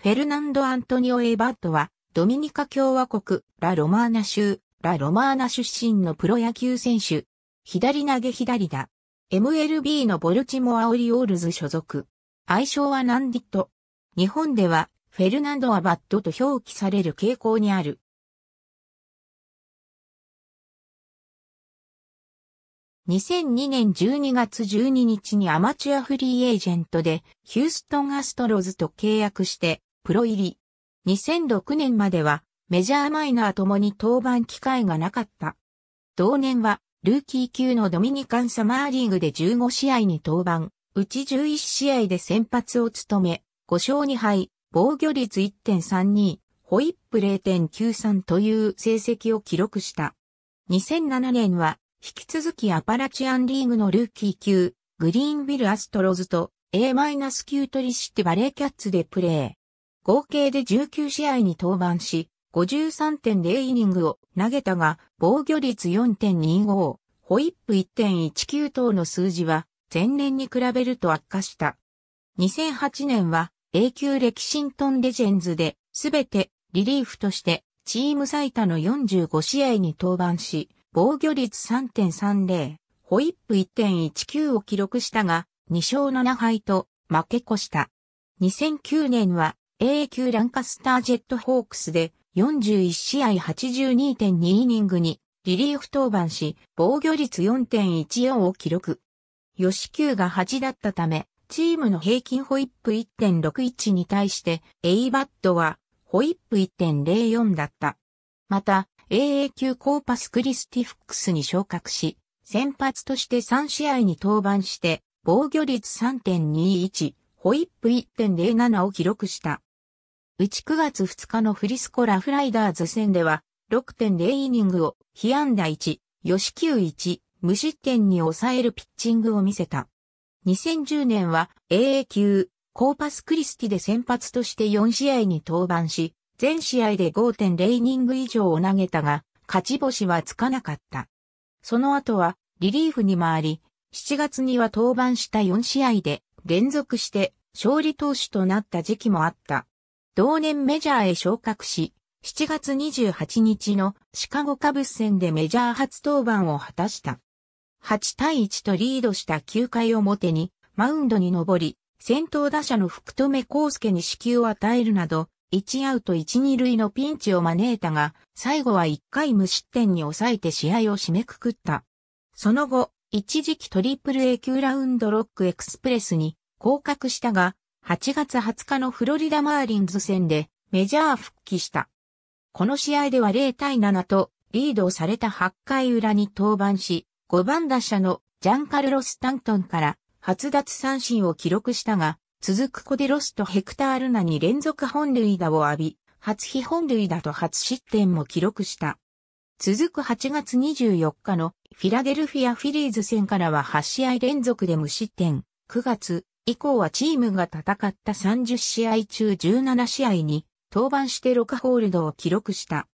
フェルナンド・アントニオ・エイバットは、ドミニカ共和国、ラ・ロマーナ州、ラ・ロマーナ出身のプロ野球選手。左投げ左打。MLB のボルチモア・オリオールズ所属。愛称はナンディット。日本では、フェルナンド・アバットと表記される傾向にある。2002年12月12日にアマチュアフリーエージェントでヒューストンアストロズと契約してプロ入り。2006年まではメジャーマイナーともに登板機会がなかった。同年はルーキー級のドミニカンサマーリーグで15試合に登板、うち11試合で先発を務め、5勝2敗、防御率1.32、ホイップ0.93という成績を記録した。2007年は引き続きアパラチアンリーグのルーキー級、グリーンビルアストロズと A- 級トリシティバレーキャッツでプレー。合計で19試合に登板し、53.0イニングを投げたが、防御率4.25、ホイップ1.19等の数字は、前年に比べると悪化した。2008年は、A 級レキシントンレジェンズで、すべてリリーフとして、チーム最多の45試合に登板し、防御率3.30、ホイップ1.19を記録したが、2勝7敗と負け越した。2009年は AA 級ランカスタージェットホークスで41試合82.2イニングにリリーフ登板し、防御率4.14を記録。吉球が8だったため、チームの平均ホイップ1.61に対して、A バットはホイップ1.04だった。また、AA 級コーパスクリスティフックスに昇格し、先発として3試合に登板して、防御率3.21、ホイップ1.07を記録した。うち9月2日のフリスコラフライダーズ戦では、6.0イニングを、被安打1、吉球1、無失点に抑えるピッチングを見せた。2010年は AA 級、コーパスクリスティで先発として4試合に登板し、全試合で5.0イニング以上を投げたが、勝ち星はつかなかった。その後は、リリーフに回り、7月には登板した4試合で、連続して、勝利投手となった時期もあった。同年メジャーへ昇格し、7月28日のシカゴカブス戦でメジャー初登板を果たした。8対1とリードした9回表にマウンドに登り、先頭打者の福留康介に支給を与えるなど、1アウト1、2塁のピンチを招いたが、最後は1回無失点に抑えて試合を締めくくった。その後、一時期トリプル A 級ラウンドロックエクスプレスに降格したが、8月20日のフロリダマーリンズ戦でメジャー復帰した。この試合では0対7とリードされた8回裏に登板し、5番打者のジャンカルロス・タントンから初奪三振を記録したが、続くコデロスとヘクタールナに連続本塁打を浴び、初被本塁打と初失点も記録した。続く8月24日のフィラデルフィア・フィリーズ戦からは8試合連続で無失点。9月、以降はチームが戦った30試合中17試合に登板して6ホールドを記録した。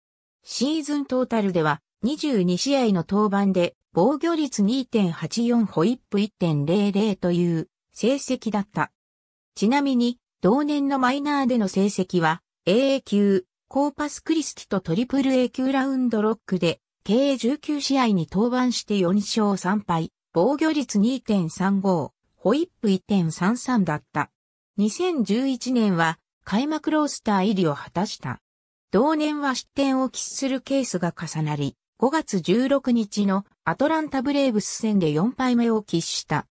シーズントータルでは22試合の登板で防御率2.84ホイップ1.00という成績だった。ちなみに同年のマイナーでの成績は AA 級、コーパスクリスティとトリプル A 級ラウンドロックで計19試合に登板して4勝3敗、防御率2.35、ホイップ1.33だった。2011年は開幕ロースター入りを果たした。同年は失点を喫するケースが重なり、5月16日のアトランタブレーブス戦で4敗目を喫した。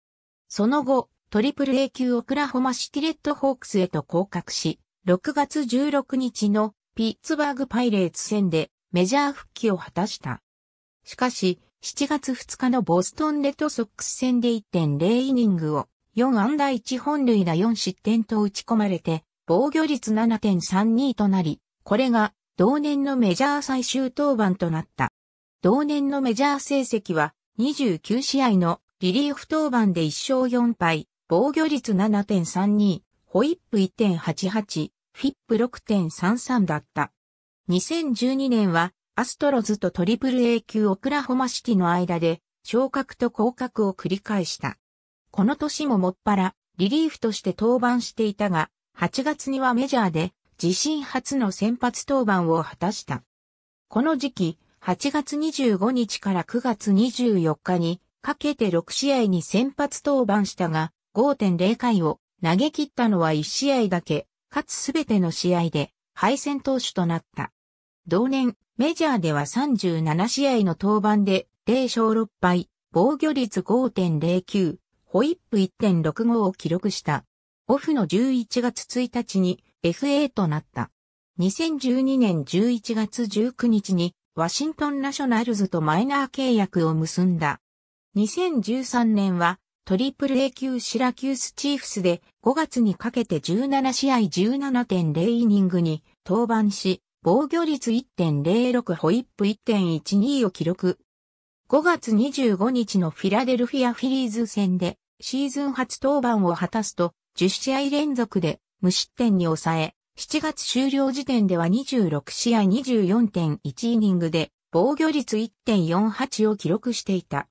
その後、トリプル A 級オクラホマシティレッドホークスへと降格し、6月16日のピッツバーグパイレーツ戦でメジャー復帰を果たした。しかし、7月2日のボストンレッドソックス戦で1.0イニングを4安打1本塁打4失点と打ち込まれて、防御率7.32となり、これが同年のメジャー最終登板となった。同年のメジャー成績は29試合のリリーフ登板で1勝4敗、防御率7.32、ホイップ1.88、フィップ6.33だった。2012年はアストロズとトリプル A 級オクラホマシティの間で昇格と降格を繰り返した。この年ももっぱらリリーフとして登板していたが、8月にはメジャーで自身初の先発登板を果たした。この時期、8月25日から9月24日にかけて6試合に先発登板したが、5.0回を投げ切ったのは1試合だけ、かつすべての試合で敗戦投手となった。同年、メジャーでは37試合の登板で0勝6敗、防御率5.09、ホイップ1.65を記録した。オフの11月1日に FA となった。2012年11月19日にワシントンナショナルズとマイナー契約を結んだ。2013年はトリプル A 級シラキュースチーフスで5月にかけて17試合17.0イニングに登板し、防御率1.06ホイップ1.12を記録。5月25日のフィラデルフィアフィリーズ戦でシーズン初登板を果たすと10試合連続で無失点に抑え、7月終了時点では26試合24.1イニングで防御率1.48を記録していた。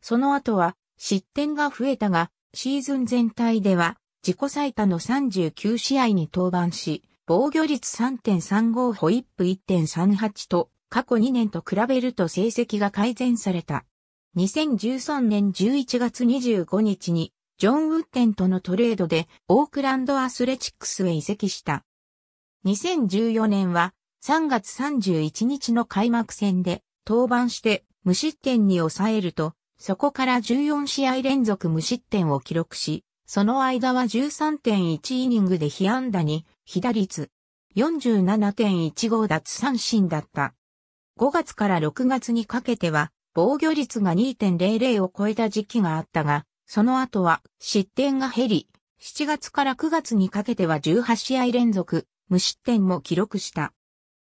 その後は失点が増えたが、シーズン全体では自己最多の39試合に登板し、防御率3.35ホイップ1.38と過去2年と比べると成績が改善された。2013年11月25日にジョン・ウッテンとのトレードでオークランドアスレチックスへ移籍した。2014年は3月31日の開幕戦で登板して無失点に抑えると、そこから14試合連続無失点を記録し、その間は13.1イニングで被安打に、被打率47.15奪三振だった。5月から6月にかけては、防御率が2.00を超えた時期があったが、その後は失点が減り、7月から9月にかけては18試合連続、無失点も記録した。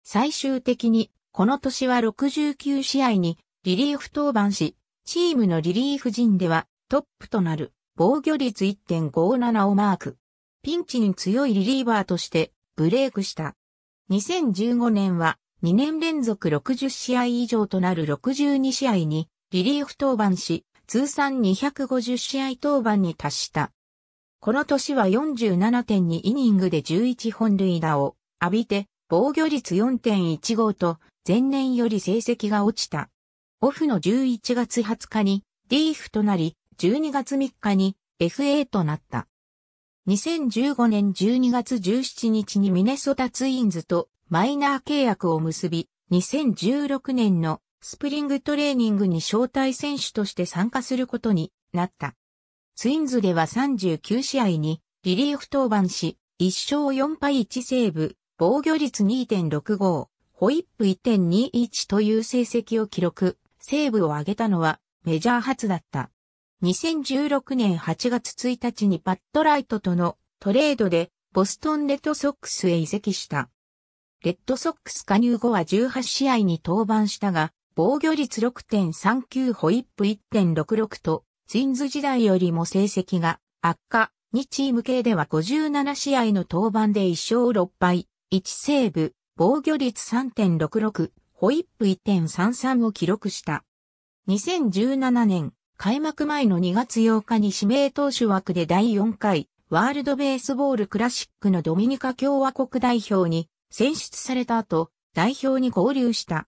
最終的に、この年は69試合にリリーフ登板し、チームのリリーフ陣ではトップとなる。防御率1.57をマーク。ピンチに強いリリーバーとしてブレイクした。2015年は2年連続60試合以上となる62試合にリリーフ登板し、通算250試合登板に達した。この年は47.2イニングで11本塁打を浴びて防御率4.15と前年より成績が落ちた。オフの11月20日にリーフとなり、12月3日に FA となった。2015年12月17日にミネソタツインズとマイナー契約を結び、2016年のスプリングトレーニングに招待選手として参加することになった。ツインズでは39試合にリリーフ登板し、1勝4敗1セーブ、防御率2.65、ホイップ1.21という成績を記録、セーブを上げたのはメジャー初だった。2016年8月1日にパットライトとのトレードでボストンレッドソックスへ移籍した。レッドソックス加入後は18試合に登板したが、防御率6.39ホイップ1.66と、ツインズ時代よりも成績が悪化。2チーム系では57試合の登板で1勝6敗、1セーブ、防御率3.66、ホイップ1.33を記録した。2017年、開幕前の2月8日に指名投手枠で第4回ワールドベースボールクラシックのドミニカ共和国代表に選出された後、代表に合流した。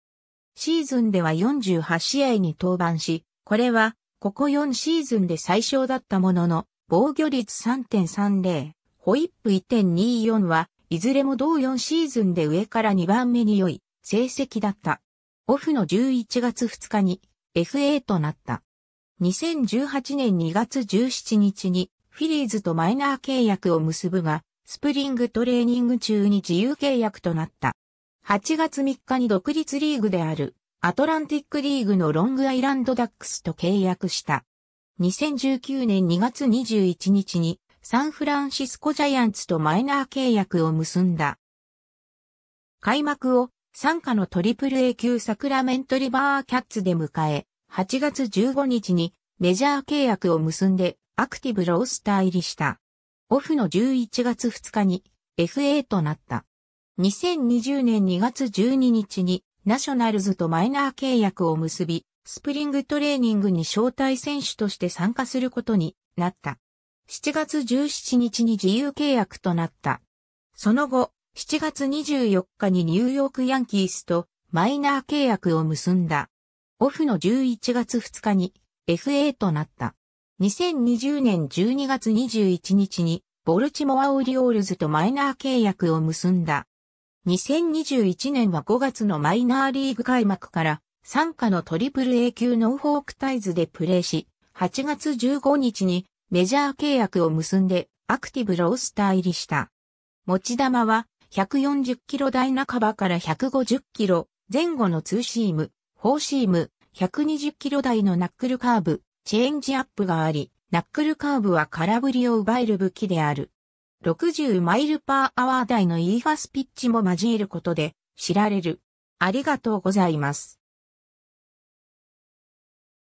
シーズンでは48試合に登板し、これはここ4シーズンで最小だったものの、防御率3.30、ホイップ1.24は、いずれも同4シーズンで上から2番目に良い成績だった。オフの11月2日に FA となった。2018年2月17日にフィリーズとマイナー契約を結ぶが、スプリングトレーニング中に自由契約となった。8月3日に独立リーグであるアトランティックリーグのロングアイランドダックスと契約した。2019年2月21日にサンフランシスコジャイアンツとマイナー契約を結んだ。開幕を参加のトリプル A 級サクラメントリバーキャッツで迎え、8月15日にメジャー契約を結んでアクティブロースター入りした。オフの11月2日に FA となった。2020年2月12日にナショナルズとマイナー契約を結び、スプリングトレーニングに招待選手として参加することになった。7月17日に自由契約となった。その後、7月24日にニューヨークヤンキースとマイナー契約を結んだ。オフの11月2日に FA となった。2020年12月21日にボルチモア・オリオールズとマイナー契約を結んだ。2021年は5月のマイナーリーグ開幕から参加のトリプル A 級ノーフォークタイズでプレーし、8月15日にメジャー契約を結んでアクティブロースター入りした。持ち球は140キロ台半ばから150キロ前後のツーシーム、フォーシーム、120キロ台のナックルカーブ、チェンジアップがあり、ナックルカーブは空振りを奪える武器である。60マイルパーアワー台のイーファスピッチも交えることで知られる。ありがとうございます。